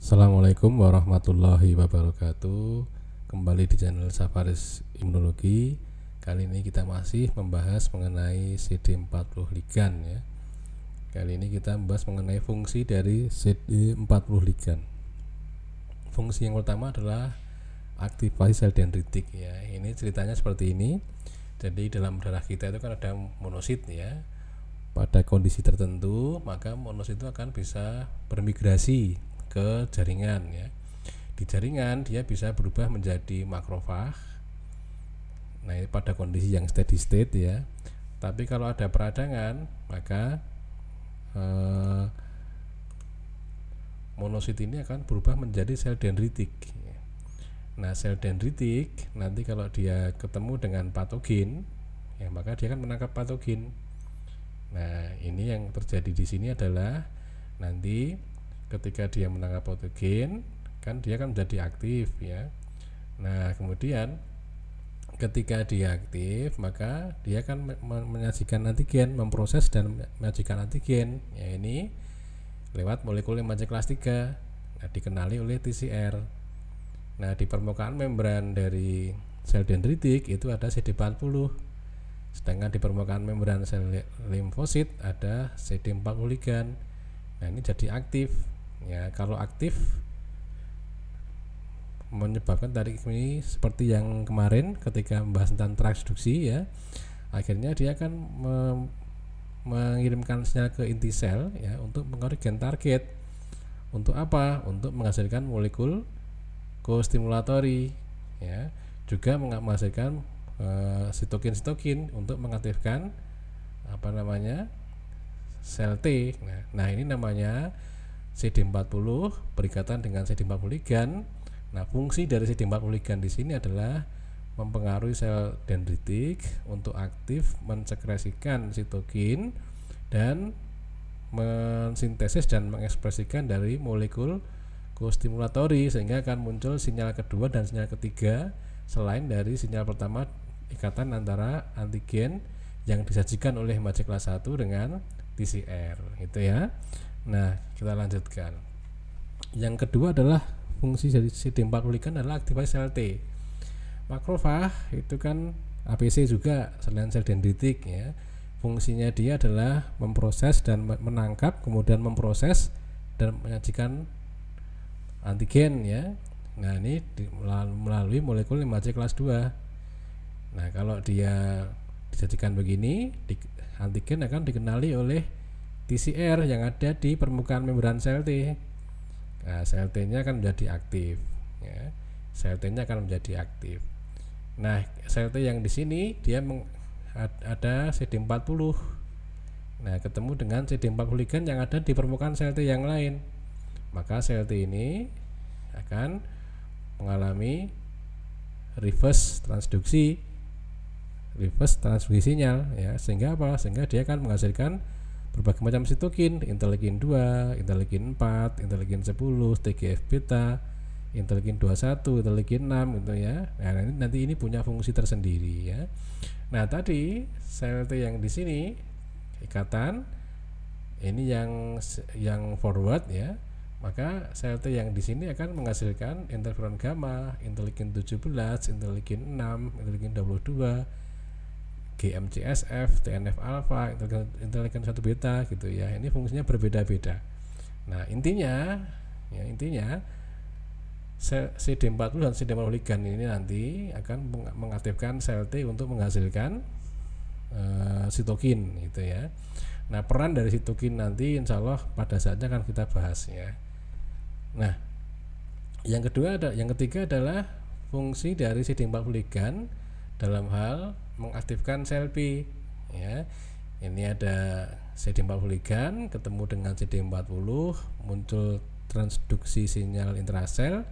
Assalamualaikum warahmatullahi wabarakatuh Kembali di channel Safaris Imunologi Kali ini kita masih membahas mengenai CD40 ligan ya Kali ini kita membahas mengenai fungsi dari CD40 ligan Fungsi yang pertama adalah aktivasi sel dendritik ya Ini ceritanya seperti ini Jadi dalam darah kita itu kan ada monosit ya pada kondisi tertentu maka monosit itu akan bisa bermigrasi ke jaringan ya. Di jaringan dia bisa berubah menjadi makrofag. Nah, pada kondisi yang steady state ya. Tapi kalau ada peradangan, maka eh, monosit ini akan berubah menjadi sel dendritik. Ya. Nah, sel dendritik nanti kalau dia ketemu dengan patogen, ya maka dia akan menangkap patogen. Nah, ini yang terjadi di sini adalah nanti ketika dia menangkap patogen kan dia kan menjadi aktif ya nah kemudian ketika dia aktif maka dia akan menyajikan antigen memproses dan menyajikan antigen ya ini lewat molekul macam kelas 3 nah, dikenali oleh TCR nah di permukaan membran dari sel dendritik itu ada CD40 sedangkan di permukaan membran sel limfosit ada cd 40 ligan nah ini jadi aktif ya kalau aktif menyebabkan tarik ini seperti yang kemarin ketika membahas tentang transduksi ya akhirnya dia akan me mengirimkan sinyal ke inti sel ya untuk mengorigen target untuk apa untuk menghasilkan molekul kostimulatori ya juga menghasilkan eh, sitokin-sitokin untuk mengaktifkan apa namanya sel T nah, nah ini namanya CD40 berikatan dengan CD40 ligan. Nah, fungsi dari CD40 ligan di sini adalah mempengaruhi sel dendritik untuk aktif mensekresikan sitokin dan mensintesis dan mengekspresikan dari molekul kostimulatori sehingga akan muncul sinyal kedua dan sinyal ketiga selain dari sinyal pertama ikatan antara antigen yang disajikan oleh hemaja kelas 1 dengan TCR gitu ya. Nah, kita lanjutkan. Yang kedua adalah fungsi dari sistem parkulikan adalah aktivasi sel T. Makrofag itu kan APC juga selain sel dendritik ya. Fungsinya dia adalah memproses dan menangkap, kemudian memproses dan menyajikan antigen ya. Nah, ini melalui molekul 5C kelas 2. Nah, kalau dia disajikan begini, antigen akan dikenali oleh TCR yang ada di permukaan membran sel T. Nah, sel T-nya akan menjadi aktif. Ya. Sel T-nya akan menjadi aktif. Nah, sel T yang di sini dia ada CD40. Nah, ketemu dengan CD40 ligand yang ada di permukaan sel T yang lain. Maka sel T ini akan mengalami reverse transduksi reverse transduksi sinyal ya sehingga apa sehingga dia akan menghasilkan berbagai macam sitokin, interleukin 2, interleukin 4, interleukin 10, TGF beta, interleukin 21, interleukin 6 gitu ya. Nah, nanti, nanti ini punya fungsi tersendiri ya. Nah, tadi sel T yang di sini ikatan ini yang yang forward ya. Maka sel T yang di sini akan menghasilkan interferon gamma, interleukin 17, interleukin 6, interleukin 22, GMCSF, TNF alpha, interleukin satu beta gitu ya. Ini fungsinya berbeda-beda. Nah, intinya ya intinya CD40 dan CD40 ligan ini nanti akan mengaktifkan sel T untuk menghasilkan e, sitokin gitu ya. Nah, peran dari sitokin nanti insyaallah pada saatnya akan kita bahas ya. Nah, yang kedua ada yang ketiga adalah fungsi dari CD40 ligan dalam hal mengaktifkan CLP ya ini ada CD40 ligan ketemu dengan CD40 muncul transduksi sinyal intrasel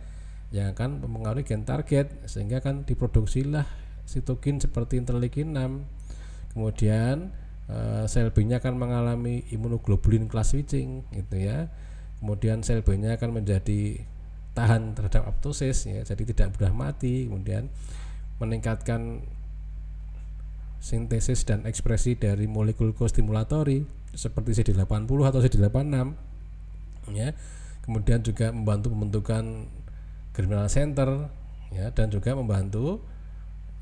yang akan mempengaruhi gen target sehingga akan diproduksilah sitokin seperti interleukin 6 kemudian e, eh, sel B-nya akan mengalami imunoglobulin class switching gitu ya kemudian sel B-nya akan menjadi tahan terhadap apoptosis ya jadi tidak mudah mati kemudian meningkatkan sintesis dan ekspresi dari molekul kostimulatori seperti CD80 atau CD86 ya. Kemudian juga membantu pembentukan germinal center ya dan juga membantu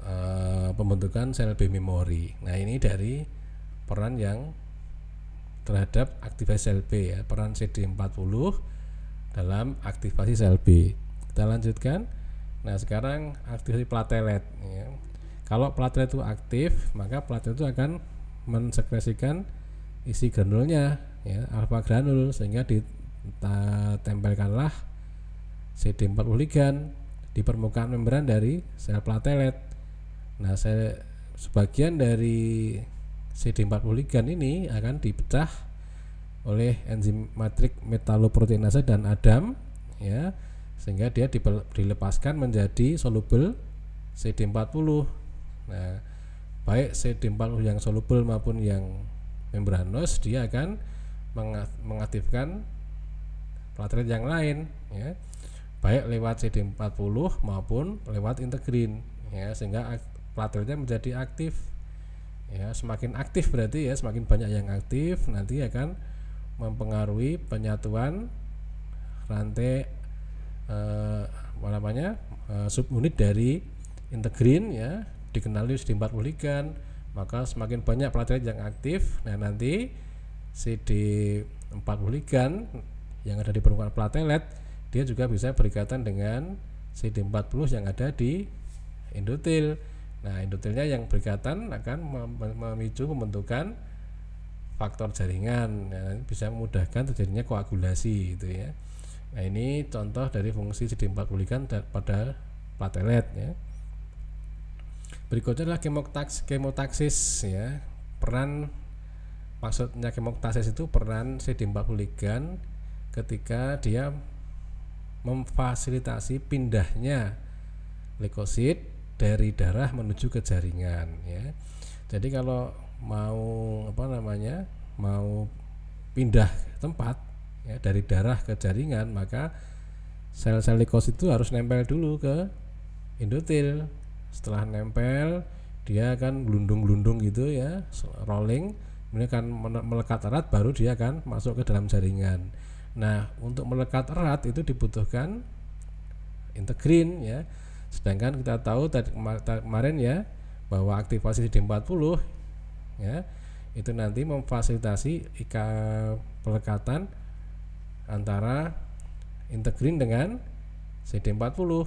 uh, pembentukan sel B memori. Nah, ini dari peran yang terhadap aktivasi sel B ya, peran CD40 dalam aktivasi sel B. Kita lanjutkan. Nah, sekarang aktivasi platelet ya. Kalau platelet itu aktif, maka platelet itu akan mensekresikan isi granulnya, ya, alfa granul sehingga ditempelkanlah CD40 ligan di permukaan membran dari sel platelet. Nah, sel sebagian dari CD40 ligan ini akan dipecah oleh enzim matrik metaloproteinase dan ADAM ya sehingga dia dilepaskan menjadi soluble CD40 Nah, baik CD40 yang soluble maupun yang membranos dia akan mengaktifkan platelet yang lain ya. Baik lewat CD40 maupun lewat integrin ya sehingga plateletnya menjadi aktif. Ya, semakin aktif berarti ya semakin banyak yang aktif nanti akan mempengaruhi penyatuan rantai eh, apa namanya eh, subunit dari integrin ya dikenali di 40 ligan maka semakin banyak pelatih yang aktif nah nanti si CD40 ligan kan, yang ada di permukaan platelet dia juga bisa berikatan dengan CD40 yang ada di endotel nah endotelnya yang berikatan akan memicu pembentukan faktor jaringan ya, bisa memudahkan terjadinya koagulasi gitu ya nah ini contoh dari fungsi CD40 ligan kan pada platelet ya Berikutnya adalah kemotaks, kemotaksis ya. Peran maksudnya kemotaksis itu peran CD40 ligan ketika dia memfasilitasi pindahnya leukosit dari darah menuju ke jaringan ya. Jadi kalau mau apa namanya? mau pindah tempat ya dari darah ke jaringan maka sel-sel leukosit itu harus nempel dulu ke endotel setelah nempel dia akan gelundung-gelundung gitu ya rolling ini akan melekat erat baru dia akan masuk ke dalam jaringan nah untuk melekat erat itu dibutuhkan integrin ya sedangkan kita tahu tadi kemarin ya bahwa aktivasi CD40 ya itu nanti memfasilitasi ika pelekatan antara integrin dengan CD40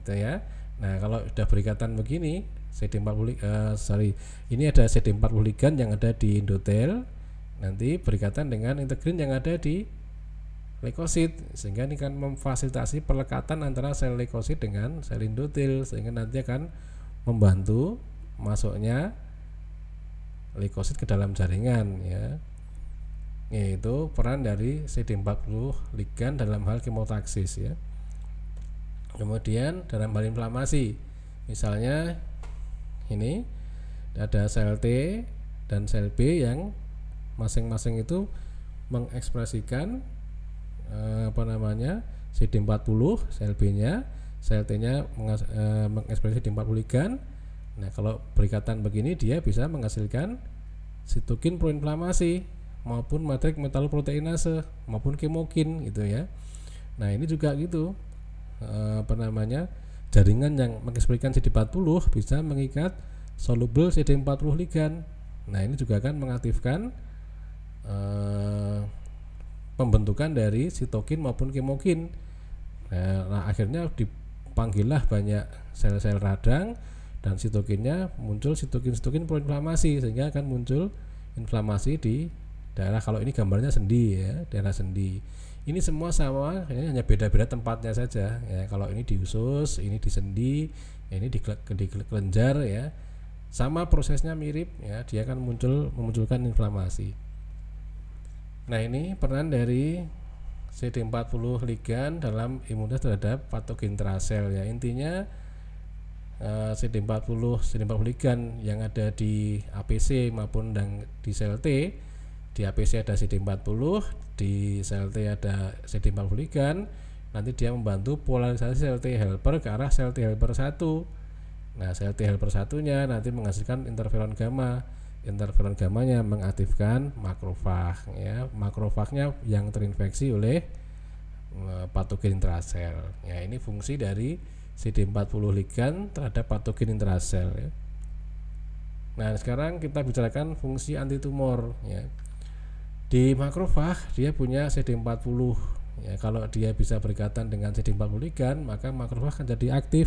gitu ya Nah, kalau sudah berikatan begini, CD40 uh, eh, sorry, ini ada CD40 ligan yang ada di endotel nanti berikatan dengan integrin yang ada di leukosit sehingga ini akan memfasilitasi perlekatan antara sel leukosit dengan sel endotel sehingga nanti akan membantu masuknya leukosit ke dalam jaringan ya yaitu peran dari CD40 ligan dalam hal kemotaksis ya Kemudian dalam hal inflamasi, misalnya ini ada sel T dan sel B yang masing-masing itu mengekspresikan eh, apa namanya CD40 sel B-nya, sel T-nya eh, mengekspresi CD40 ligan. Nah, kalau berikatan begini dia bisa menghasilkan sitokin proinflamasi maupun matrik metaloproteinase maupun kemokin gitu ya. Nah, ini juga gitu Eh, apa namanya jaringan yang mengekspresikan CD40 bisa mengikat soluble CD40 ligan. Nah ini juga akan mengaktifkan eh, pembentukan dari sitokin maupun kemokin. Nah, nah, akhirnya dipanggillah banyak sel-sel radang dan sitokinnya muncul sitokin-sitokin proinflamasi sehingga akan muncul inflamasi di daerah kalau ini gambarnya sendi ya daerah sendi ini semua sama ya, hanya beda-beda tempatnya saja ya kalau ini di usus ini di sendi ini di, di kelenjar ya sama prosesnya mirip ya dia akan muncul memunculkan inflamasi nah ini peran dari CD40 ligan dalam imunitas terhadap patogen trasel ya intinya CD40 CD40 ligan yang ada di APC maupun di sel T di APC ada CD40 di CLT ada CD40 ligan nanti dia membantu polarisasi CLT helper ke arah CLT helper 1 nah CLT helper satunya nanti menghasilkan interferon gamma interferon gamanya mengaktifkan makrofag ya makrofagnya yang terinfeksi oleh eh, patogen intrasel. Ya, ini fungsi dari CD40 ligan terhadap patogen intrasel. Ya. Nah, sekarang kita bicarakan fungsi antitumor. Ya. Di makrofag dia punya CD40 ya kalau dia bisa berikatan dengan CD40 ligan maka makrofag akan jadi aktif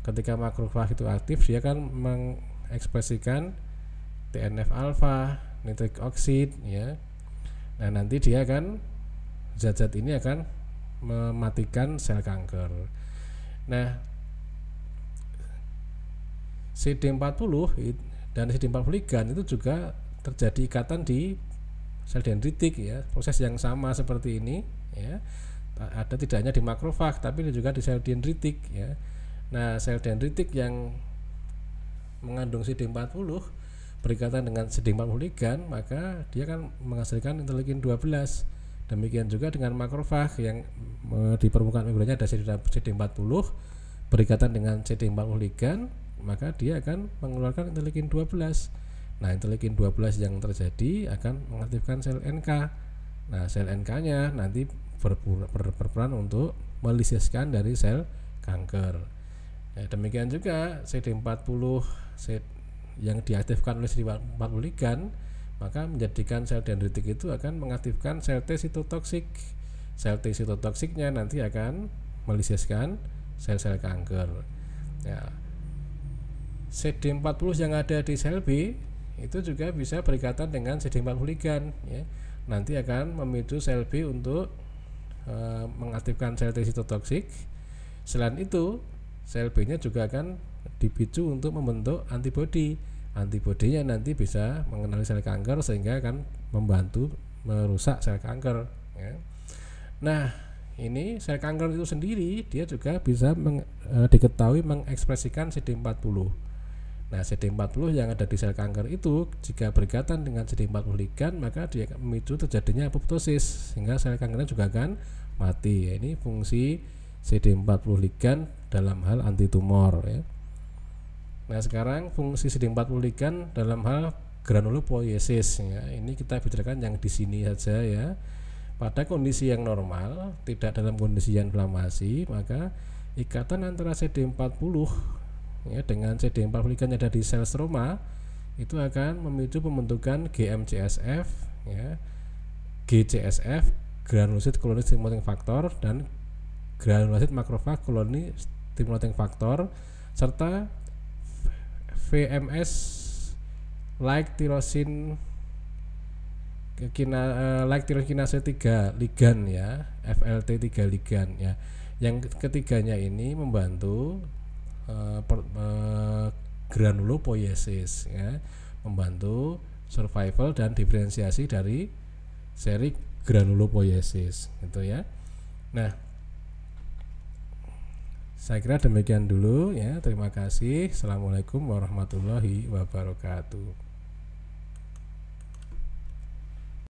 ketika makrofag itu aktif dia akan mengekspresikan TNF alfa nitrik oksid ya nah nanti dia akan zat-zat ini akan mematikan sel kanker nah CD40 dan CD40 ligan itu juga terjadi ikatan di sel dendritik ya proses yang sama seperti ini ya ada tidak hanya di makrofag tapi juga di sel dendritik ya nah sel dendritik yang mengandung CD40 berikatan dengan CD40 ligan maka dia akan menghasilkan interleukin 12 demikian juga dengan makrofag yang di permukaan membrannya ada CD40 berikatan dengan CD40 ligan maka dia akan mengeluarkan interleukin 12 Nah, interleukin 12 yang terjadi akan mengaktifkan sel NK. Nah, sel NK-nya nanti berperan untuk melisiskan dari sel kanker. Ya, demikian juga CD40 yang diaktifkan oleh CD40 ligan maka menjadikan sel dendritik itu akan mengaktifkan sel T sitotoksik. Sel T sitotoksiknya nanti akan melisiskan sel-sel kanker. Ya. CD40 yang ada di sel B itu juga bisa berikatan dengan CD40 huligan ya. Nanti akan memicu sel B untuk e, mengaktifkan sel T sitotoksik. Selain itu, sel B-nya juga akan dipicu untuk membentuk antibodi. Antibodinya nanti bisa mengenali sel kanker sehingga akan membantu merusak sel kanker ya. Nah, ini sel kanker itu sendiri dia juga bisa meng, e, diketahui mengekspresikan CD40 Nah, CD40 yang ada di sel kanker itu jika berikatan dengan CD40 ligan maka dia memicu terjadinya apoptosis sehingga sel kankernya juga akan mati. Ya, ini fungsi CD40 ligan dalam hal anti tumor ya. Nah, sekarang fungsi CD40 ligan dalam hal granulopoiesis ya. Ini kita bicarakan yang di sini saja ya. Pada kondisi yang normal, tidak dalam kondisi yang inflamasi, maka ikatan antara CD40 ya dengan CD4 yang ada di sel stroma itu akan memicu pembentukan GMCSF ya GCSF granulosit koloni stimulating factor dan granulosit makrofag koloni stimulating factor serta VMS like tirosin kina, uh, eh, like tirosinase 3 ligan ya FLT 3 ligan ya yang ketiganya ini membantu Eh, per, uh, granulopoiesis ya membantu survival dan diferensiasi dari seri granulopoiesis gitu ya nah saya kira demikian dulu ya terima kasih assalamualaikum warahmatullahi wabarakatuh